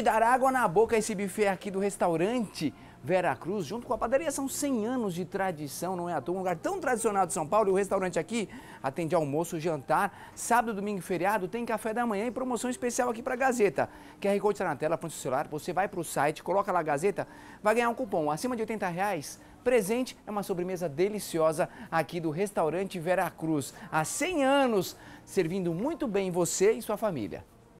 de dar água na boca esse buffet aqui do restaurante Vera Cruz, junto com a padaria, são 100 anos de tradição, não é à toa, um lugar tão tradicional de São Paulo. E o restaurante aqui atende almoço, jantar, sábado, domingo e feriado, tem café da manhã e promoção especial aqui para a Gazeta. QR Code está na tela, para o celular, você vai para o site, coloca lá a Gazeta, vai ganhar um cupom acima de 80 reais. Presente é uma sobremesa deliciosa aqui do restaurante Vera Cruz. Há 100 anos, servindo muito bem você e sua família.